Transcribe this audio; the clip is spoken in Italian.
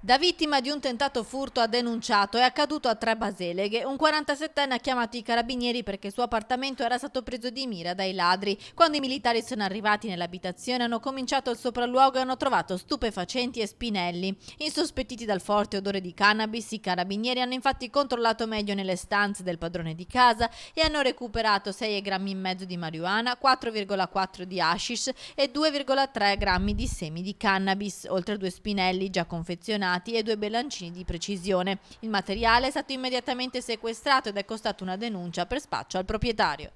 Da vittima di un tentato furto ha denunciato è accaduto a Tre Baseleghe. Un 47enne ha chiamato i carabinieri perché il suo appartamento era stato preso di mira dai ladri. Quando i militari sono arrivati nell'abitazione hanno cominciato il sopralluogo e hanno trovato stupefacenti e spinelli. Insospettiti dal forte odore di cannabis, i carabinieri hanno infatti controllato meglio nelle stanze del padrone di casa e hanno recuperato 6 grammi e mezzo di marijuana, 4,4 di hashish e 2,3 grammi di semi di cannabis, oltre due spinelli già confezionati scansionati e due bilancini di precisione. Il materiale è stato immediatamente sequestrato ed è costata una denuncia per spaccio al proprietario.